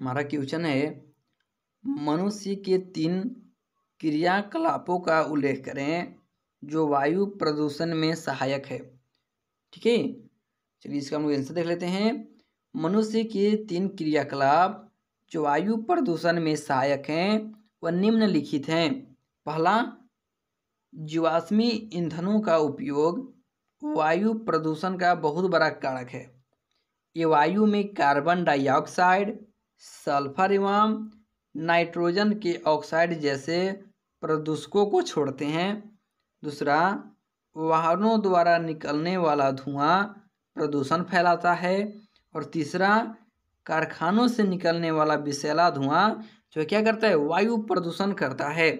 हमारा क्वेश्चन है मनुष्य के तीन क्रियाकलापों का उल्लेख करें जो वायु प्रदूषण में सहायक है ठीक है चलिए इसका हम लोग आंसर देख लेते हैं मनुष्य के तीन क्रियाकलाप जो वायु प्रदूषण में सहायक हैं वह निम्नलिखित हैं पहला जीवाश्मी ईंधनों का उपयोग वायु प्रदूषण का बहुत बड़ा कारक है ये वायु में कार्बन डाइऑक्साइड सल्फर एवं नाइट्रोजन के ऑक्साइड जैसे प्रदूषकों को छोड़ते हैं दूसरा वाहनों द्वारा निकलने वाला धुआं प्रदूषण फैलाता है और तीसरा कारखानों से निकलने वाला विषैला धुआं जो क्या करता है वायु प्रदूषण करता है